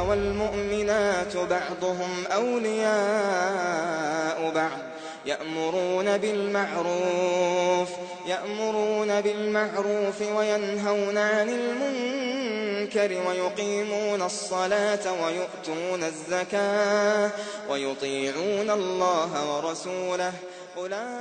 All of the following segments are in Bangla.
والمؤمنات بعضهم أولياء بعض يأمرون بالمعروف يأمرون بالمعروف وينهون عن المنكر ويقيمون الصلاة ويؤتون الزكاة ويطيعون الله ورسوله أولئك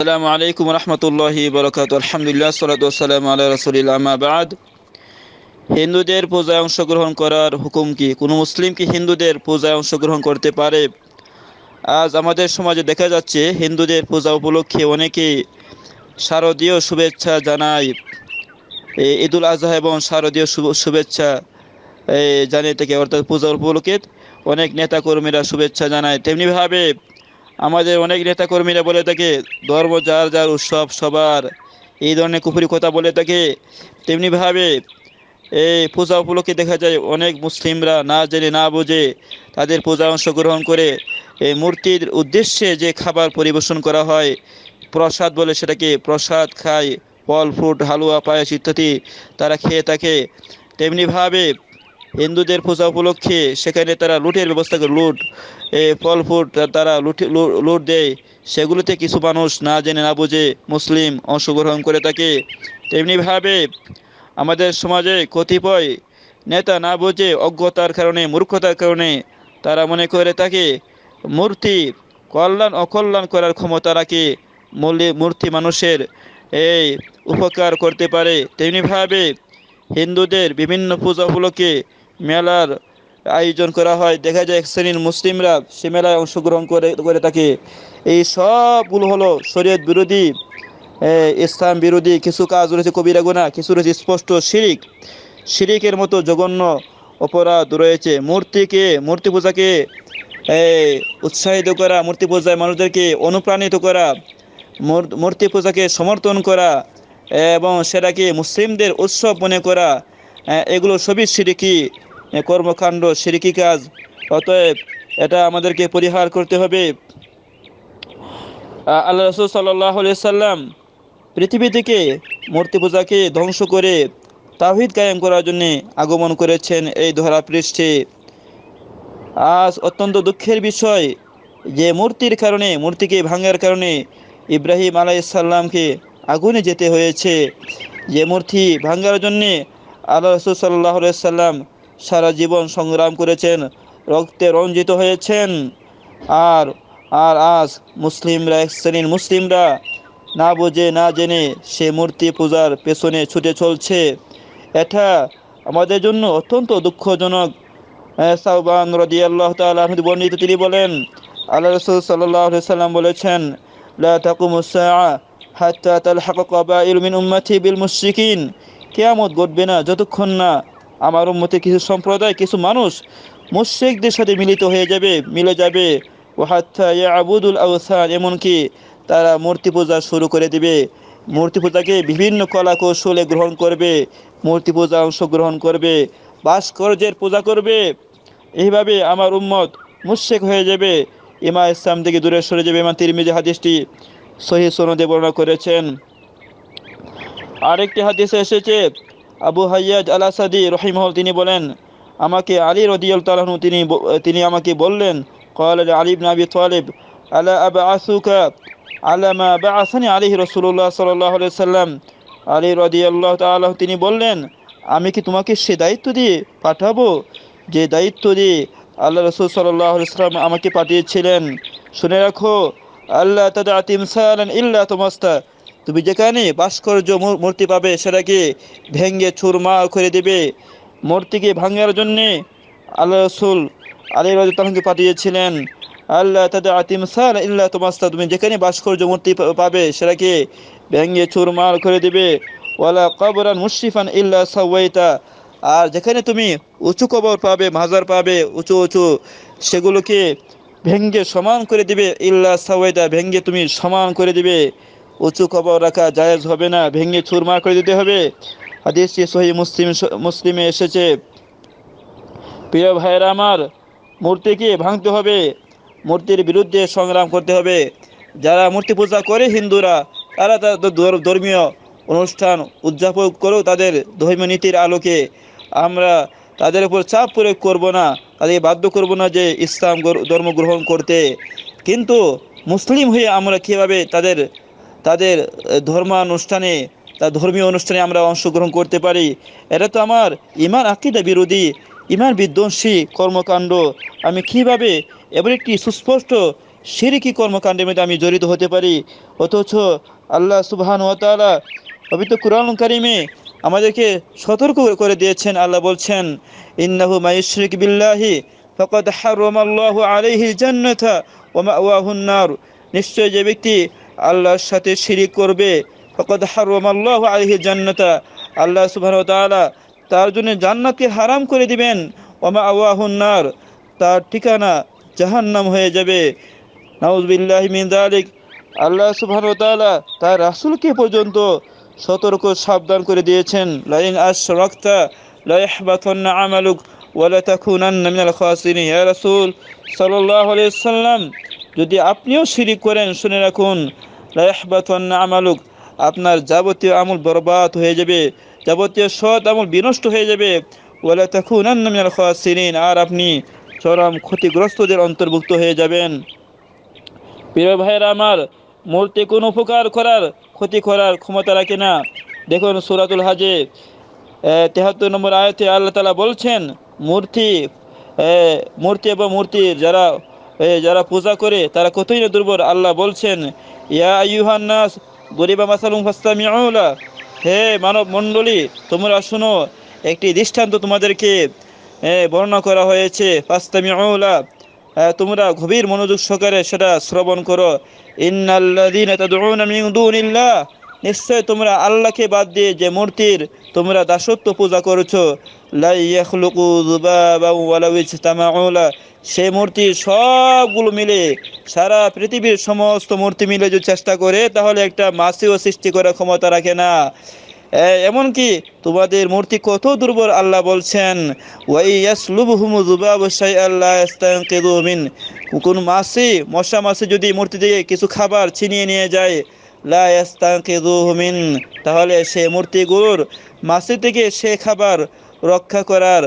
السلام عليكم ورحمة الله وبركاته الحمد لله والصلاة والسلام على رسول الله أما بعد হিন্দুদের পূজায় অংশগ্রহণ করার হুকুম কি কোনো মুসলিম কি হিন্দুদের পূজায় অংশগ্রহণ করতে পারে আজ আমাদের সমাজে দেখা যাচ্ছে হিন্দুদের পূজা উপলক্ষে অনেকে শারদীয় শুভেচ্ছা জানায় ঈদুল আজহা এবং শারদীয় শুভেচ্ছা জানিয়ে থাকে অর্থাৎ পূজা উপলক্ষে অনেক নেতাকর্মীরা শুভেচ্ছা জানায় তেমনিভাবে আমাদের অনেক নেতাকর্মীরা বলে থাকে ধর্ম যার যার উৎসব সবার এই ধরনের কুফুরি কথা বলে থাকে তেমনিভাবে এই পূজা উপলক্ষে দেখা যায় অনেক মুসলিমরা না জেনে না বুঝে তাদের পূজা অংশগ্রহণ করে এই মূর্তির উদ্দেশ্যে যে খাবার পরিবেশন করা হয় প্রসাদ বলে সেটাকে প্রসাদ খায় ফল ফ্রুট হালুয়া পায়েস ইত্যাদি তারা খেয়ে থাকে তেমনিভাবে হিন্দুদের পূজা উপলক্ষে সেখানে তারা লুটের ব্যবস্থা করে লুট এ ফল ফ্রুট তারা লুট লুট দেয় সেগুলোতে কিছু মানুষ না জেনে না বুঝে মুসলিম অংশগ্রহণ করে থাকে তেমনিভাবে আমাদের সমাজে কতিপয় নেতা না বুঝে অজ্ঞতার কারণে মূর্খতার কারণে তারা মনে করে থাকে মূর্তি কল্যাণ অকল্যাণ করার ক্ষমতা রাখে মূর্তি মানুষের এই উপকার করতে পারে তেমনিভাবে হিন্দুদের বিভিন্ন পূজা উপলক্ষে মেলার আয়োজন করা হয় দেখা যায় এক শ্রেণীর মুসলিমরা সে মেলায় অংশগ্রহণ করে করে থাকে এই সবগুলো হলো শরীয়ত বিরোধী ইসলাম বিরোধী কিছু কাজ রয়েছে কবিরা গুণা কিছু রয়েছে স্পষ্ট শিরিক শিরিকের মতো জঘন্য অপরাধ রয়েছে মূর্তিকে মূর্তি পূজাকে উৎসাহিত করা মূর্তি পূজায় মানুষদেরকে অনুপ্রাণিত করা মূর্তি পূজাকে সমর্থন করা এবং সেটাকে মুসলিমদের উৎসব মনে করা এগুলো সবই সিরিকি কর্মকাণ্ড সিরিকি কাজ অতএব এটা আমাদেরকে পরিহার করতে হবে আল্লাহ রসুল সাল্লাহ সাল্লাম পৃথিবী থেকে মূর্তি পূজাকে ধ্বংস করে তাহিদ কায়েম করার জন্য আগমন করেছেন এই ধরাপৃষ্ঠে আজ অত্যন্ত দুঃখের বিষয় যে মূর্তির কারণে মূর্তিকে ভাঙার কারণে ইব্রাহিম আলাইসাল্লামকে আগুনে যেতে হয়েছে যে মূর্তি ভাঙ্গার জন্যে আল্লাহ রসুল সাল্লাহ সাল্লাম সারা জীবন সংগ্রাম করেছেন রক্তে রঞ্জিত হয়েছেন আর আর আজ মুসলিমরা এক শ্রেণীর মুসলিমরা না বুঝে না জেনে সে মূর্তি পূজার পেছনে ছুটে চলছে এটা আমাদের জন্য অত্যন্ত দুঃখজনক সাহবান রদি আল্লাহ তালু বর্ণিত তিনি বলেন আল্লাহ রসুল সাল্লাহ সাল্লাম বলেছেন কেয়ামত ঘটবে না যতক্ষণ না আমার মতে কিছু সম্প্রদায় কিছু মানুষ মুশ্রিকদের সাথে মিলিত হয়ে যাবে মিলে যাবে ও ওহাত্তা আবুদুল আউসান এমনকি তারা মূর্তি পূজা শুরু করে দিবে মূর্তি পূজাকে বিভিন্ন কলা কৌশলে গ্রহণ করবে মূর্তি পূজা অংশগ্রহণ করবে ভাস্কর্যের পূজা করবে এইভাবে আমার উম্মত মুশেক হয়ে যাবে ইমা ইসলাম থেকে দূরে সরে যাবে ইমা তিরমিজি হাদিসটি সহি সনদে বর্ণনা করেছেন আরেকটি হাদিসে এসেছে আবু হাইয়াজ আল আসাদি রহিমহল তিনি বলেন আমাকে আলী রদিয়াল তালাহনু তিনি তিনি আমাকে বললেন কয়াল আলিব নাবি তোয়ালিব আলা আবা আসুকা আলামা বা আসানি আলহি রসুল্লাহ সাল্লাহ সাল্লাম আলী রদিয়াল্লাহ তাল্লাহ তিনি বললেন আমি কি তোমাকে সে দায়িত্ব দিয়ে পাঠাবো যে দায়িত্ব দিয়ে আল্লাহ রসুল সাল্লাহ সাল্লাম আমাকে পাঠিয়েছিলেন শুনে রাখো আল্লাহ তাদা তিমসালান ইল্লা তোমাস্তা তুমি যেখানে ভাস্কর্য মূর্তি পাবে সেটাকে ভেঙ্গে ছুরমা করে দেবে মূর্তিকে ভাঙার জন্যে আল্লাহ রসুল আলী রাজু পাঠিয়েছিলেন আল্লাহ তাদের আতিমসাল ইল্লা তোমার তুমি যেখানে ভাস্কর্য মূর্তি পাবে সেটাকে ভেঙে চুরমার করে দিবে ওয়ালা কবরান মুশিফান ইল্লা সাওয়াইতা আর যেখানে তুমি উঁচু কবর পাবে মাজার পাবে উঁচু উঁচু সেগুলোকে ভেঙ্গে সমান করে দিবে ইল্লা সাওয়াইদা ভেঙ্গে তুমি সমান করে দিবে উঁচু কবর রাখা জায়েজ হবে না ভেঙ্গে চুরমার করে দিতে হবে হাদিসটি সহি মুসলিম মুসলিমে এসেছে প্রিয় ভাইয়েরা আমার মূর্তিকে ভাঙতে হবে মূর্তির বিরুদ্ধে সংগ্রাম করতে হবে যারা মূর্তি পূজা করে হিন্দুরা তারা তাদের ধর্মীয় অনুষ্ঠান উদযাপন করেও তাদের ধর্মীয় নীতির আলোকে আমরা তাদের উপর চাপ প্রয়োগ করব না তাদেরকে বাধ্য করব না যে ইসলাম ধর্ম গ্রহণ করতে কিন্তু মুসলিম হয়ে আমরা কীভাবে তাদের তাদের ধর্মানুষ্ঠানে তার ধর্মীয় অনুষ্ঠানে আমরা অংশগ্রহণ করতে পারি এটা তো আমার ইমান আকিদা বিরোধী ইমান বিধ্বংসী কর্মকাণ্ড আমি কিভাবে এবং একটি সুস্পষ্ট সিরিকি কর্মকাণ্ডের মধ্যে আমি জড়িত হতে পারি অথচ আল্লাহ সুবহান ওয়াতালা পবিত্র কুরআন কারিমে আমাদেরকে সতর্ক করে দিয়েছেন আল্লাহ বলছেন ইন্নাহু মাইশরিক বিল্লাহি ফকদ হারমাল্লাহু আলাইহি জান্নাতা ওয়া মাওয়াহুন নার নিশ্চয় যে ব্যক্তি আল্লাহর সাথে শিরিক করবে ফকদ হারমাল্লাহু আলাইহি জান্নাতা আল্লাহ সুবহানাহু ওয়া তাআলা তার জন্য জান্নাতকে হারাম করে দিবেন ওয়া মাওয়াহুন নার তার ঠিকানা জাহান্নাম হয়ে যাবে নাউজবিল্লাহ মিন্দালিক আল্লাহ সুবাহতালা তার রাসুলকে পর্যন্ত সতর্ক সাবধান করে দিয়েছেন লাইন আশ রক্তা লাইহবাথন্না আমালুক ওয়ালাতাকুনান্না মিনাল খাসিনি ইয়া রাসূল সাল্লাল্লাহু আলাইহি সাল্লাম যদি আপনিও সিরি করেন শুনে রাখুন লাইহবাথন্না আমালুক আপনার যাবতীয় আমল বরবাদ হয়ে যাবে যাবতীয় সৎ আমল বিনষ্ট হয়ে যাবে ওয়ালাতাকুনান্না মিনাল খাসিনিন আর আপনি চরম ক্ষতিগ্রস্তদের অন্তর্ভুক্ত হয়ে যাবেন প্রিয় ভাইয়ের আমার মূর্তি কোন উপকার করার ক্ষতি করার ক্ষমতা রাখে না দেখুন সুরাতুল হাজে তেহাত্তর নম্বর আয়তে আল্লাহ তালা বলছেন মূর্তি মূর্তি এবং মূর্তি যারা যারা পূজা করে তারা কতই না দুর্বল আল্লাহ বলছেন ইয়া ইউহান্নাস গরিবা মাসালুম ফাস্তামিউলা হে মানব মণ্ডলী তোমরা শুনো একটি দৃষ্টান্ত তোমাদেরকে বর্ণনা করা হয়েছে পাস্তামিউলা তোমরা গভীর মনোযোগ সহকারে সেটা শ্রবণ করো ইন্নাল্লাহ নিশ্চয় তোমরা আল্লাহকে বাদ দিয়ে যে মূর্তির তোমরা দাসত্ব পূজা করছো সে মূর্তি সবগুলো মিলে সারা পৃথিবীর সমস্ত মূর্তি মিলে যদি চেষ্টা করে তাহলে একটা মাসিও সৃষ্টি করার ক্ষমতা রাখে না এমনকি তোমাদের মূর্তি কত দুর্বল আল্লাহ বলছেন মিন কোন মাসি মশা মাসি যদি মূর্তি দিয়ে কিছু খাবার ছিনিয়ে নিয়ে যায় লাস্তাঙ্কিদুহমিন তাহলে সে মূর্তিগুলোর মাসি থেকে সে খাবার রক্ষা করার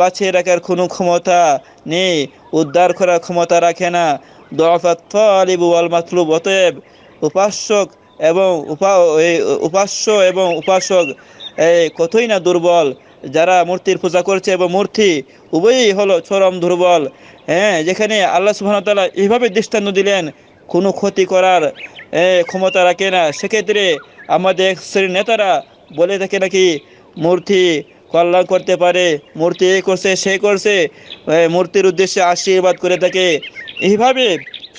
বাঁচিয়ে রাখার কোনো ক্ষমতা নেই উদ্ধার করার ক্ষমতা রাখে না দফাত মাতলুব অতএব উপাস্যক এবং উপাস্য এবং উপাসক কতই না দুর্বল যারা মূর্তির পূজা করছে এবং মূর্তি উভয়ই হলো চরম দুর্বল হ্যাঁ যেখানে আল্লাহ তালা এইভাবে দৃষ্টান্ত দিলেন কোনো ক্ষতি করার ক্ষমতা রাখে না সেক্ষেত্রে আমাদের শ্রেণীর নেতারা বলে থাকে নাকি মূর্তি কল্যাণ করতে পারে মূর্তি এ করছে সে করছে মূর্তির উদ্দেশ্যে আশীর্বাদ করে থাকে এইভাবে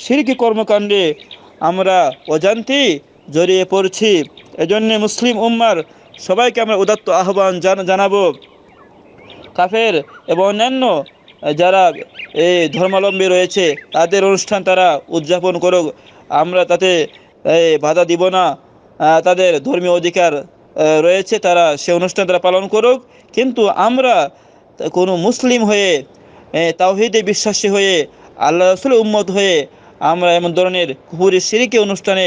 সিরকি কর্মকাণ্ডে আমরা অজান্তি জড়িয়ে পড়ছি এজন্য মুসলিম উম্মার সবাইকে আমরা উদাত্ত আহ্বান জানাবো কাফের এবং অন্যান্য যারা এই ধর্মাবলম্বী রয়েছে তাদের অনুষ্ঠান তারা উদযাপন করুক আমরা তাতে বাধা দিব না তাদের ধর্মীয় অধিকার রয়েছে তারা সে অনুষ্ঠান তারা পালন করুক কিন্তু আমরা কোনো মুসলিম হয়ে তাওহিদে বিশ্বাসী হয়ে আল্লাহ রসুল উম্মত হয়ে আমরা এমন ধরনের কুপুরি সিরিকে অনুষ্ঠানে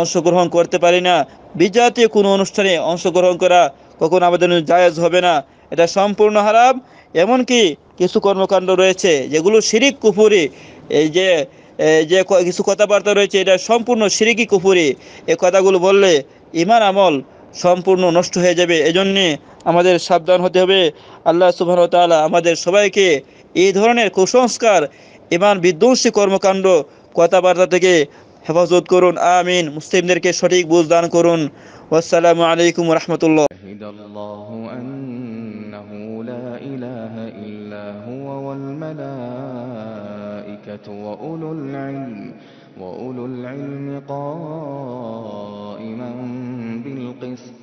অংশগ্রহণ করতে পারি না বিজাতীয় কোনো অনুষ্ঠানে অংশগ্রহণ করা কখনো আমাদের জায়েজ হবে না এটা সম্পূর্ণ হারাম এমনকি কিছু কর্মকাণ্ড রয়েছে যেগুলো শিরিক কুফুরি এই যে যে কিছু কথাবার্তা রয়েছে এটা সম্পূর্ণ সিরিকি কুফুরি এই কথাগুলো বললে ইমান আমল সম্পূর্ণ নষ্ট হয়ে যাবে এজন্যে আমাদের সাবধান হতে হবে আল্লাহ সুবাহ তালা আমাদের সবাইকে এই ধরনের কুসংস্কার ইমান বিধ্বংসী কর্মকাণ্ড কথাবার্তা থেকে হেফাজত করুন আমিন মুসলিমদেরকে সঠিক বুঝ দান করুন আসসালামু আলাইকুম রহমতুল্লাহ وأولو العلم وأولو العلم قائما بالقسط